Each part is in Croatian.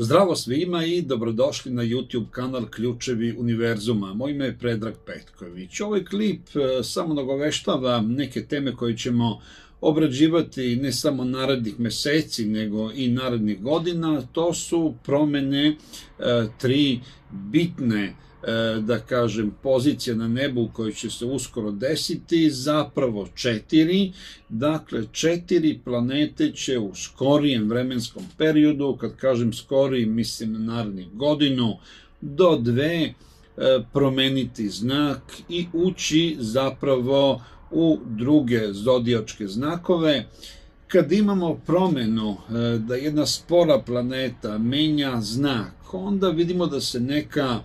Zdravo svima i dobrodošli na YouTube kanal Ključevi univerzuma. Moje ime je Predrag Petković. Ovaj klip e, samo nagoveštava neke teme koje ćemo obrađivati ne samo narednih meseci, nego i narednih godina. To su promjene, e, tri bitne E, da kažem, pozicija na nebu koja će se uskoro desiti, zapravo četiri, dakle četiri planete će u skorijem vremenskom periodu, kad kažem skoriji, mislim na narednih godinu, do dve e, promeniti znak i ući zapravo u druge zodijačke znakove. Kad imamo promenu e, da jedna spora planeta menja znak, onda vidimo da se neka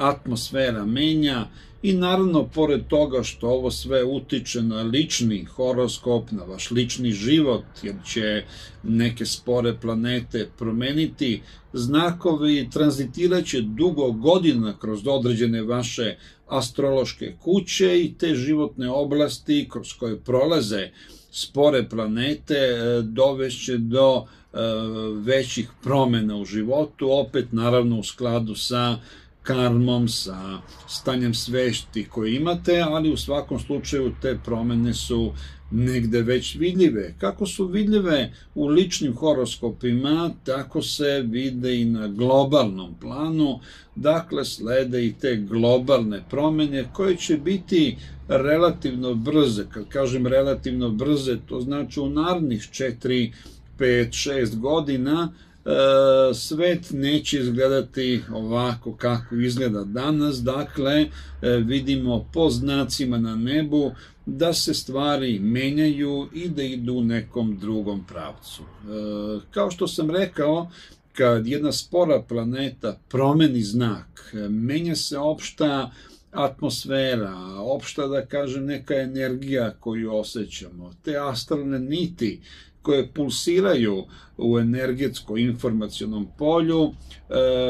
atmosfera menja i naravno pored toga što ovo sve utiče na lični horoskop, na vaš lični život, jer će neke spore planete promeniti, znakovi tranzitirat će dugo godina kroz određene vaše astrološke kuće i te životne oblasti kroz koje prolaze spore planete e, dovešće do e, većih promjena u životu, opet naravno u skladu sa karmom, sa stanjem svešti koje imate, ali u svakom slučaju te promjene su negde već vidljive. Kako su vidljive u ličnim horoskopima, tako se vide i na globalnom planu, dakle slede i te globalne promjene koje će biti relativno brze. Kad kažem relativno brze, to znači u narednih 4, 5, 6 godina E, svet neće izgledati ovako kako izgleda danas. Dakle, e, vidimo po znacima na nebu da se stvari menjaju i da idu u nekom drugom pravcu. E, kao što sam rekao, kad jedna spora planeta promeni znak, menja se opšta atmosfera, opšta da kažem neka energija koju osjećamo, te astralne niti koje pulsiraju u energetsko-informacionom polju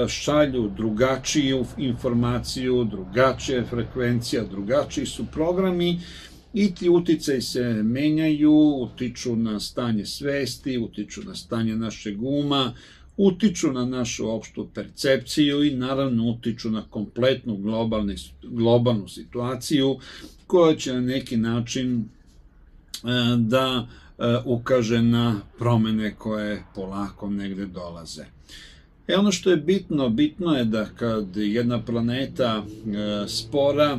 e, šalju drugačiju informaciju, drugačija frekvencija, drugačiji su programi i ti uticaji se menjaju, utiču na stanje svesti, utiču na stanje našeg uma, utiču na našu opštu percepciju i naravno utiču na kompletnu globalnu situaciju koja će na neki način e, da E, ukaže na promjene koje polako negdje dolaze. E ono što je bitno, bitno je da kad jedna planeta e, spora, e,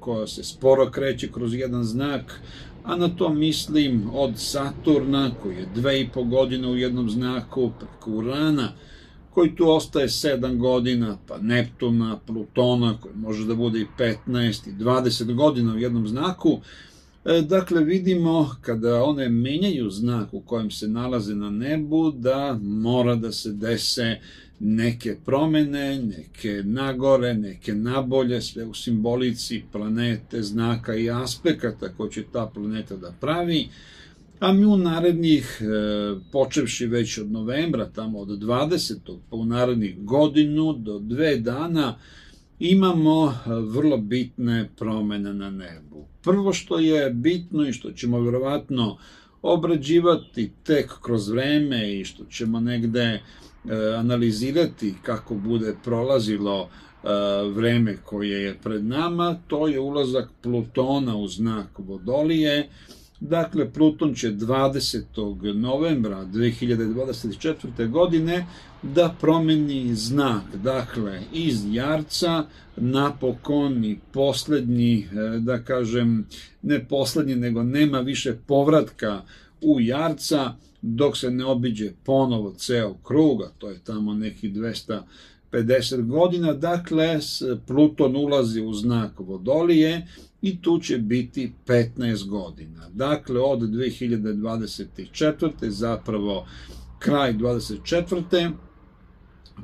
koja se sporo kreće kroz jedan znak, a na to mislim od Saturna koji je dve i po godine u jednom znaku, preko Urana, koji tu ostaje 7 godina, pa Neptuna, Plutona, koji može da bude i 15 i 20 godina u jednom znaku, E, dakle, vidimo kada one menjaju znak u kojem se nalaze na nebu, da mora da se dese neke promjene, neke nagore, neke nabolje, sve u simbolici planete, znaka i aspekata koje će ta planeta da pravi. A mi u narednih, e, počevši već od novembra, tamo od 20. pa u narednih godinu do dve dana, imamo eh, vrlo bitne promjene na nebu. Prvo što je bitno i što ćemo vjerovatno obrađivati tek kroz vreme i što ćemo negde eh, analizirati kako bude prolazilo eh, vreme koje je pred nama, to je ulazak Plutona u znak Vodolije Dakle, Pluton će 20. novembra 2024. godine da promeni znak. Dakle, iz jarca napokon i posljednji, e, da kažem, ne posljednji, nego nema više povratka u jarca dok se ne obiđe ponovo ceo kruga, to je tamo neki 200 50 godina, dakle Pluton ulazi u znak Vodolije i tu će biti 15 godina. Dakle, od 2024. zapravo kraj 24.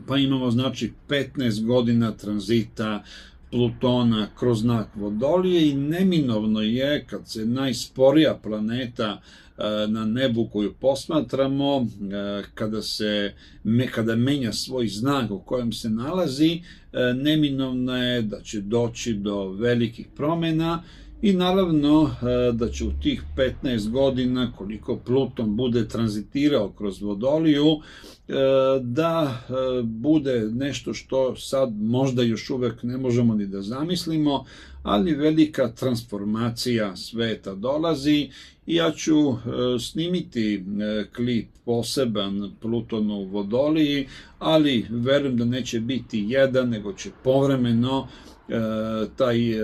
pa imamo znači 15 godina tranzita Plutona kroz znak Vodolije i neminovno je kad se najsporija planeta e, na nebu koju posmatramo, e, kada se kada menja svoj znak u kojem se nalazi, e, neminovno je da će doći do velikih promjena i naravno e, da će u tih 15 godina koliko Pluton bude tranzitirao kroz Vodoliju e, da e, bude nešto što sad možda još uvek ne možemo ni da zamislimo, ali velika transformacija sveta dolazi i ja ću snimiti klip poseban Plutonu u Vodoliji, ali verujem da neće biti jedan, nego će povremeno E, taj, e,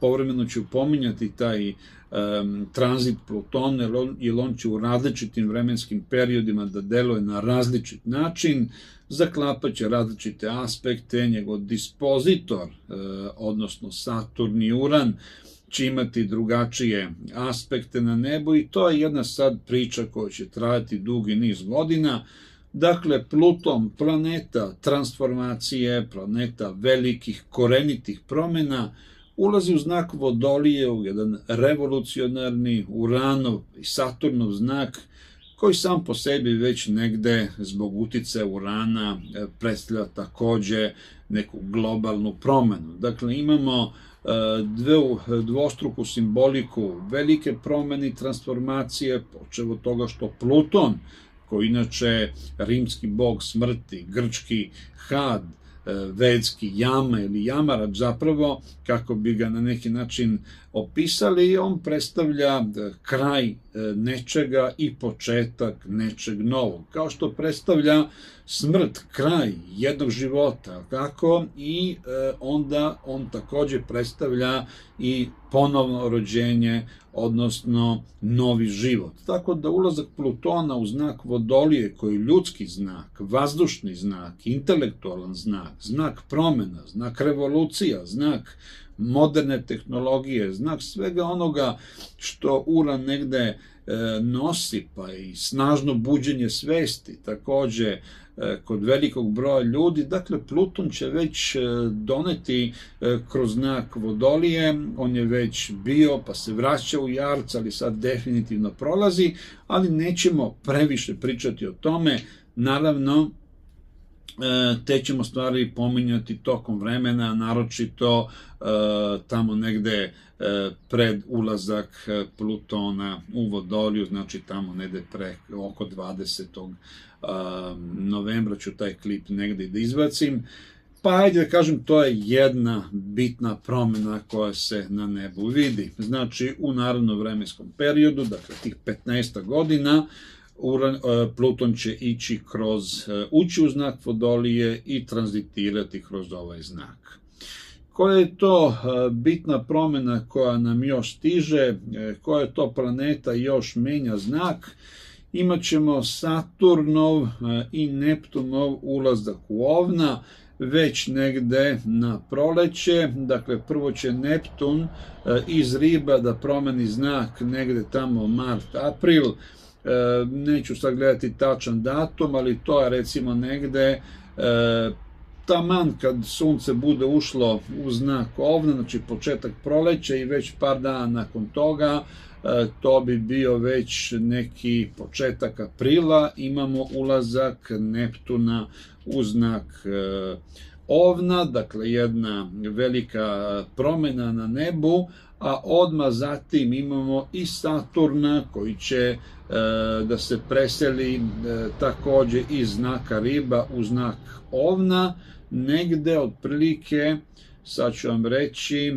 povremeno ću pominjati taj e, tranzit Plutona, jer on, jer on će u različitim vremenskim periodima da deluje na različit način, zaklapaće različite aspekte, njegov dispozitor, odnosno Saturn i Uran, će imati drugačije aspekte na nebu i to je jedna sad priča koja će trajati dugi niz godina, Dakle, Pluton, planeta transformacije, planeta velikih korenitih promjena, ulazi u znak Vodolije, u jedan revolucionarni Uranov i Saturnov znak, koji sam po sebi već negde zbog utice Urana e, predstavlja također neku globalnu promjenu. Dakle, imamo e, dvostruku simboliku velike promjene transformacije, počevo toga što Pluton koji inače rimski bog smrti, grčki had, eh, vedski jama ili jamarač zapravo, kako bi ga na neki način opisali i on predstavlja e, kraj e, nečega i početak nečeg novog. Kao što predstavlja smrt, kraj jednog života, tako i e, onda on također predstavlja i ponovno rođenje, odnosno novi život. Tako da ulazak Plutona u znak vodolije koji je ljudski znak, vazdušni znak, intelektualan znak, znak promjena, znak revolucija, znak moderne tehnologije, znak svega onoga što uran negde e, nosi, pa i snažno buđenje svesti takođe e, kod velikog broja ljudi. Dakle, Pluton će već e, doneti kroz znak vodolije, on je već bio pa se vraća u jarca ali sad definitivno prolazi, ali nećemo previše pričati o tome. Naravno, E, te ćemo stvari pominjati tokom vremena, naročito e, tamo negde e, pred ulazak Plutona u Vodolju, znači tamo negde pre, oko 20. novembra ću taj klip negde da izbacim. Pa ajde da kažem, to je jedna bitna promjena koja se na nebu vidi. Znači, u narodnom vremenskom periodu, dakle tih 15 godina, E, Pluton će ići kroz, e, ući u znak Vodolije i transitirati kroz ovaj znak. Koja je to e, bitna promjena koja nam još stiže, koja je to planeta još menja znak, imat ćemo Saturnov i Neptunov ulazak u ovna, već negde na proleće. Dakle, prvo će Neptun iz riba da promeni znak negde tamo mart, april, E, neću sad gledati tačan datum, ali to je recimo negde e, taman kad sunce bude ušlo u znak ovna, znači početak proleća i već par dana nakon toga, e, to bi bio već neki početak aprila, imamo ulazak Neptuna u znak ovna, dakle jedna velika e, promjena na nebu, a odmah zatim imamo i Saturna koji će e, da se preseli e, također iz znaka riba u znak ovna, negde otprilike sad ću vam reći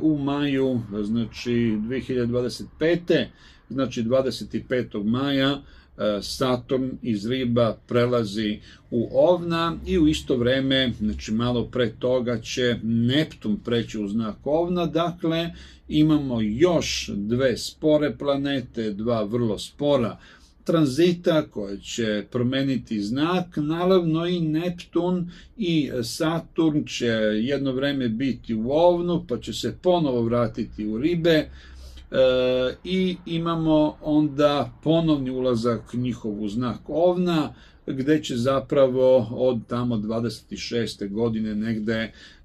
u maju znači 2025. znači 25. maja E, Saturn iz riba prelazi u ovna i u isto vrijeme, znači malo pre toga će Neptun preći u znak ovna, dakle imamo još dve spore planete, dva vrlo spora tranzita koje će promeniti znak, naravno i Neptun i Saturn će jedno vreme biti u ovnu, pa će se ponovo vratiti u ribe, E, i imamo onda ponovni ulazak njihov znak ovna gdje će zapravo od tamo 26. godine negde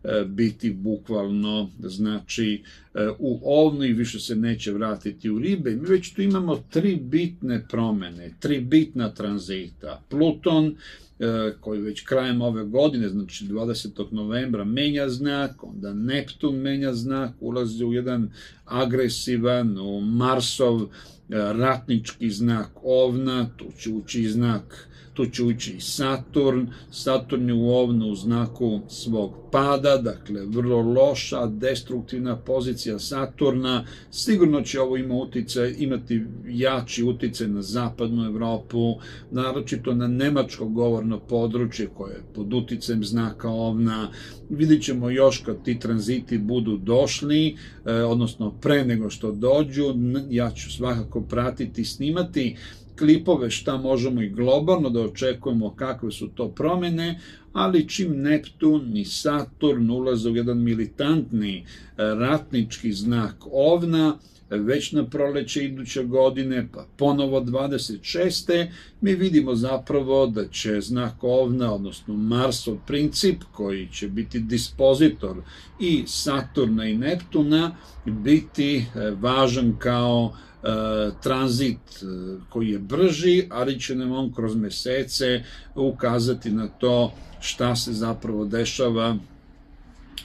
e, biti bukvalno znači e, u ovnu i više se neće vratiti u ribe. Mi već tu imamo tri bitne promjene, tri bitna tranzita. Pluton E, koji već krajem ove godine, znači 20. novembra, menja znak, onda Neptun menja znak, ulazi u jedan agresivan, u Marsov e, ratnički znak ovna, tu će ući znak tu će ući Saturn, Saturn je u ovnu znaku svog pada, dakle vrlo loša, destruktivna pozicija Saturna, sigurno će ovo ima utice, imati jači utjecaj na zapadnu Europu, naročito na nemačko govorno područje koje je pod uticajem znaka ovna, vidit ćemo još kad ti tranziti budu došli, e, odnosno pre nego što dođu, ja ću svakako pratiti, snimati, klipove šta možemo i globalno da očekujemo kakve su to promjene, ali čim Neptun i Saturn ulaze u jedan militantni e, ratnički znak ovna, već na proleće iduće godine, pa ponovo 26. mi vidimo zapravo da će znak ovna, odnosno Marsov princip, koji će biti dispozitor i Saturna i Neptuna, biti e, važan kao E, tranzit e, koji je brži, ali će nam on kroz mesece ukazati na to šta se zapravo dešava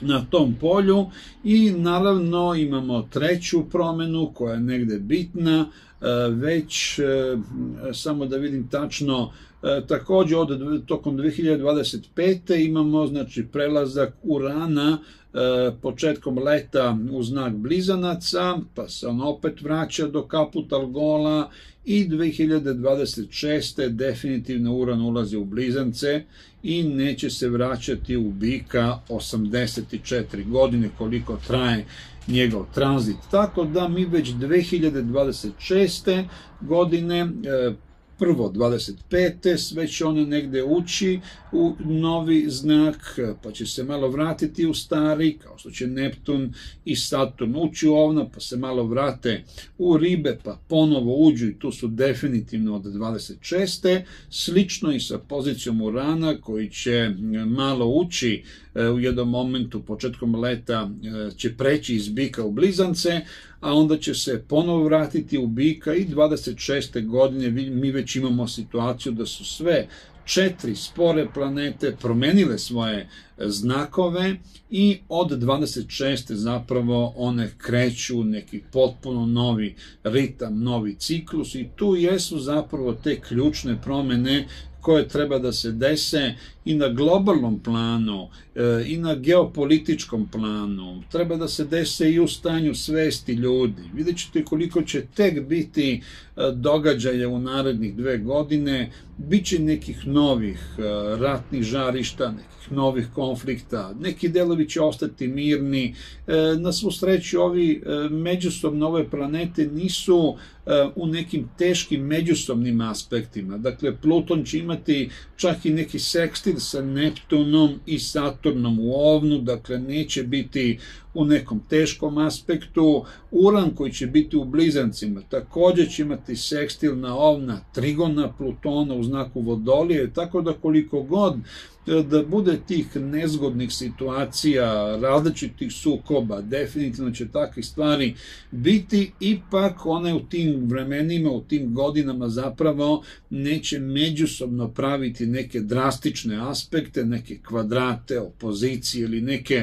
na tom polju i naravno imamo treću promenu koja je negde bitna, e, već samo da vidim tačno E, također od tokom 2025. imamo znači prelazak Urana e, početkom leta u znak Blizanaca, pa se on opet vraća do kaput gola i 2026. definitivno Uran ulazi u Blizance i neće se vraćati u Bika 84 godine koliko traje njegov tranzit. Tako da mi već 2026. godine e, prvo 25. sve će on negdje uči u novi znak, pa će se malo vratiti u stari, kao što će Neptun i Saturn ući u ovna, pa se malo vrate u ribe, pa ponovo uđu i tu su definitivno od 26. Slično i sa pozicijom Urana koji će malo ući e, u jednom momentu početkom leta e, će preći iz bika u blizance, a onda će se ponovo vratiti u bika i 26. godine mi već imamo situaciju da su sve četiri spore planete promenile svoje e, znakove i od 26. zapravo one kreću neki potpuno novi ritam, novi ciklus i tu jesu zapravo te ključne promene koje treba da se dese i na globalnom planu E, i na geopolitičkom planu, treba da se dese i u stanju svesti ljudi. Vidjet ćete koliko će tek biti e, događaja u narednih dve godine, bit će nekih novih e, ratnih žarišta, nekih novih konflikta, neki delovi će ostati mirni. Na svu sreću ovi međusobno ove planete nisu u nekim teškim međusobnim aspektima. Dakle, Pluton će imati čak i neki sekstil sa Neptunom i Saturnom u ovnu, dakle neće biti u nekom teškom aspektu. Uran koji će biti u blizancima također će imati sekstilna ovna, trigona Plutona u znaku vodolije, tako da koliko god da bude tih nezgodnih situacija, različitih sukoba, definitivno će takvih stvari biti, ipak one u tim vremenima, u tim godinama zapravo neće međusobno praviti neke drastične aspekte, neke kvadrate, opozicije ili neke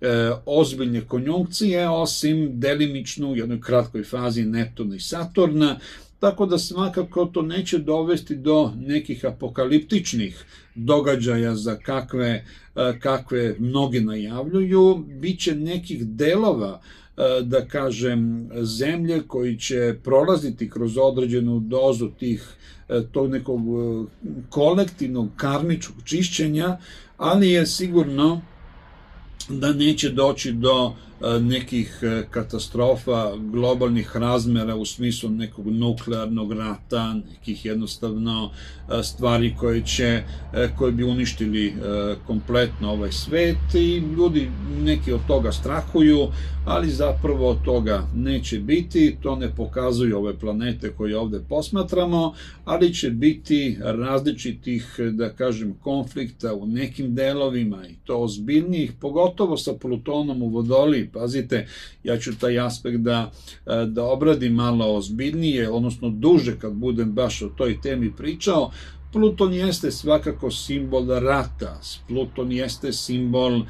e, ozbiljne konjunkcije, osim delimično u jednoj kratkoj fazi Neptuna i Saturna, tako da svakako to neće dovesti do nekih apokaliptičnih događaja za kakve, e, kakve mnogi najavljuju, Biće nekih delova e, da kažem zemlje koji će prolaziti kroz određenu dozu tih e, tog nekog kolektivnog karmičkog čišćenja, ali je sigurno da neće doći do E, nekih e, katastrofa globalnih razmjera u smislu nekog nuklearnog rata, nekih jednostavno e, stvari koje će, koje bi uništili kompletno ovaj svet i ljudi neki od toga strahuju, ali zapravo toga neće biti, to ne pokazuju ove planete koje ovdje posmatramo, ali će biti različitih, da kažem, konflikta u nekim delovima i to ozbiljnijih, pogotovo sa Plutonom u Vodoli, pazite, ja ću taj aspekt da, e, da obradim malo ozbiljnije, odnosno duže kad budem baš o toj temi pričao, Pluton jeste svakako simbol rata, Pluton jeste simbol e,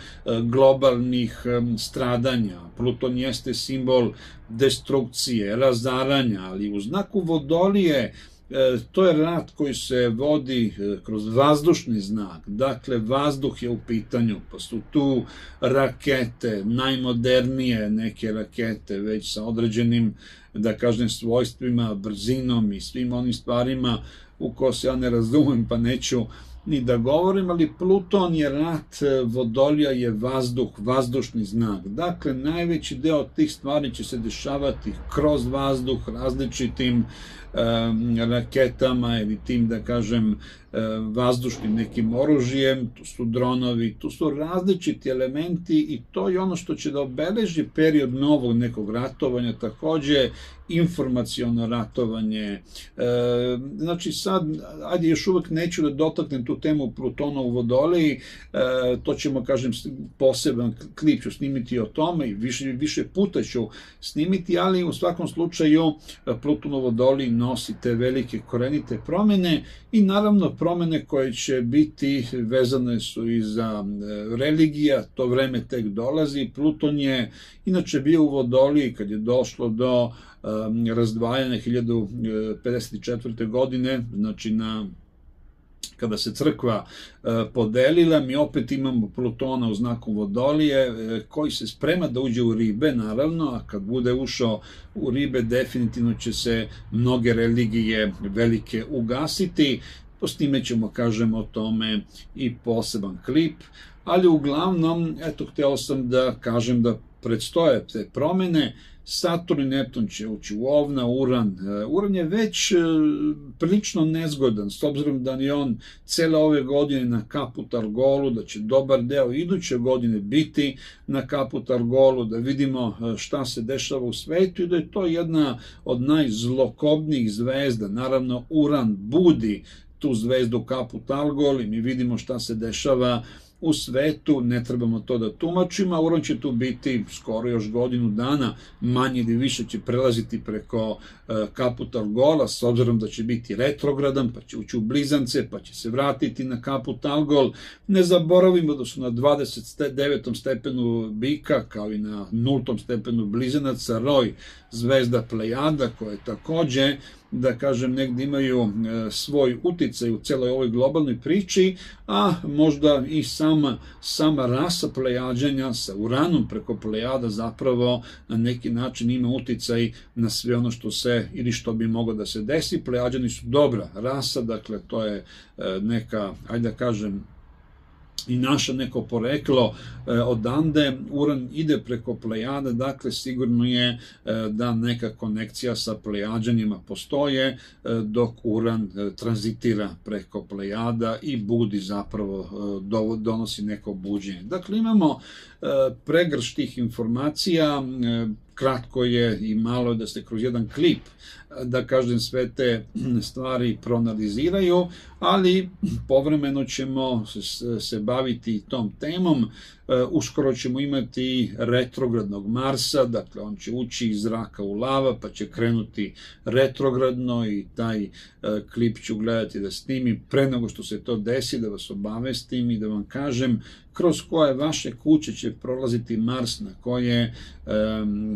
globalnih e, stradanja, Pluton jeste simbol destrukcije, razaranja, ali u znaku vodolije E, to je rat koji se vodi e, kroz vazdušni znak, dakle vazduh je u pitanju, pa su tu rakete, najmodernije neke rakete već sa određenim, da kažem, svojstvima, brzinom i svim onim stvarima u koje se ja ne razumem pa neću ni da govorim, ali Pluton je rat, e, vodolja je vazduh, vazdušni znak. Dakle, najveći deo tih stvari će se dešavati kroz vazduh različitim raketama ili tim, da kažem, E, vazdušnim nekim oružjem, tu su dronovi, tu su različiti elementi i to je ono što će da obeleži period novog nekog ratovanja, takođe informaciono ratovanje. E, znači sad, ajde još uvek neću da dotaknem tu temu Plutona u Vodoliji, e, to ćemo, kažem, poseban klip ću snimiti o tome i više, više puta ću snimiti, ali u svakom slučaju Pluton u nosi te velike korenite promene i naravno promjene koje će biti vezane su i za e, religija, to vreme tek dolazi. Pluton je inače bio u Vodoliji kad je došlo do e, razdvajanja 1054. godine, znači na kada se crkva e, podelila, mi opet imamo Plutona u znaku Vodolije, koji se sprema da uđe u ribe, naravno, a kad bude ušao u ribe, definitivno će se mnoge religije velike ugasiti s time ćemo, kažem, o tome i poseban klip, ali uglavnom, eto, htio sam da kažem da predstoje te promene, Saturn i Neptun će ući u ovna, Uran. E, Uran je već e, prilično nezgodan, s obzirom da je on cele ove godine na kapu Targolu, da će dobar deo iduće godine biti na kapu Targolu, da vidimo e, šta se dešava u svetu i da je to jedna od najzlokobnijih zvezda. Naravno, Uran budi tu zvezdu kapu algol i mi vidimo šta se dešava u svetu, ne trebamo to da tumačimo, a će tu biti skoro još godinu dana, manje ili više će prelaziti preko e, kapu Algola, s obzirom da će biti retrogradan, pa će ući u blizance, pa će se vratiti na kapu Algol. Ne zaboravimo da su na 29. stepenu bika, kao i na 0. stepenu blizanaca, roj zvezda Plejada koje također da kažem negdje imaju e, svoj utjecaj u cijeloj ovoj globalnoj priči, a možda i sama, sama rasa Plejađanja sa uranom preko plejada zapravo na neki način ima utjecaj na sve ono što se ili što bi moglo da se desi. Plejađani su dobra rasa, dakle to je e, neka, ajde da kažem, i naše neko poreklo e, odande Uran ide preko Plejade, dakle sigurno je e, da neka konekcija sa Plejađanima postoje e, dok Uran tranzitira preko Plejada i budi zapravo, donosi neko buđenje. Dakle imamo pregrš informacija, kratko je i malo da ste kroz jedan klip, da kažem sve te stvari proanaliziraju, ali povremeno ćemo se baviti tom temom E, uskoro ćemo imati retrogradnog Marsa, dakle on će ući iz zraka u lava pa će krenuti retrogradno i taj e, klip ću gledati da snimim pre nego što se to desi, da vas obavestim i da vam kažem kroz koje vaše kuće će prolaziti Mars, na koje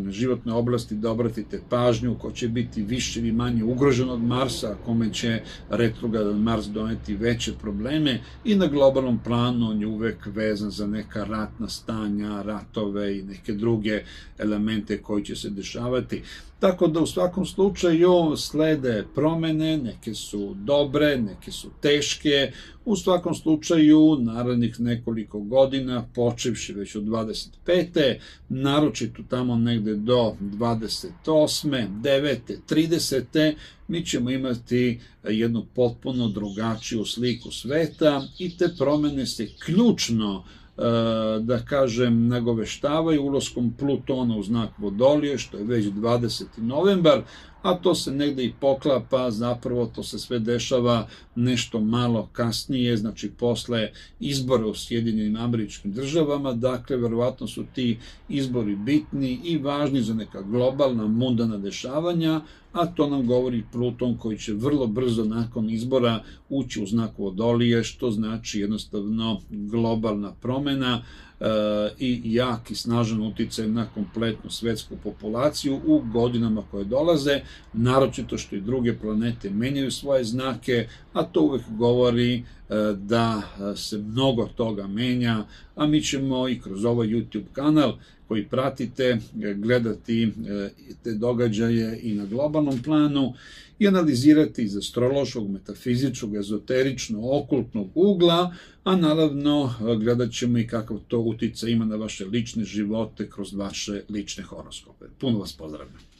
životne oblasti da obratite pažnju, ko će biti više ili manje ugrožen od Marsa, a kome će retrogradan Mars doneti veće probleme i na globalnom planu on je uvek vezan za neka ratna stanja, ratove i neke druge elemente koji će se dešavati. Tako da u svakom slučaju slede promene, neke su dobre, neke su teške. U svakom slučaju narednih nekoliko godina, počevši već od 25. naročito tamo negde do 28. 9. 30. mi ćemo imati jednu potpuno drugačiju sliku sveta i te promjene se ključno E, da kažem, nagoveštavaju uloskom Plutona u znak Vodolije, što je već 20. novembar, a to se negdje i poklapa, zapravo to se sve dešava nešto malo kasnije, znači posle izbora u Sjedinjenim američkim državama, dakle, vjerovatno su ti izbori bitni i važni za neka globalna mundana dešavanja, a to nam govori Pluton koji će vrlo brzo nakon izbora ući u znak odolije, što znači jednostavno globalna promjena, E, i jak i snažan utjecaj na kompletnu svjetsku populaciju u godinama koje dolaze, naročito što i druge planete menjaju svoje znake, a to uvijek govori e, da e, se mnogo toga menja, a mi ćemo i kroz ovaj YouTube kanal koji pratite gledati te događaje i na globalnom planu i analizirati iz astrološkog, metafizičkog, ezoteričnog, okultnog ugla, a naravno e, gledat ćemo i kakav to utjecaj ima na vaše lične živote kroz vaše lične horoskope. Puno vas pozdravljam.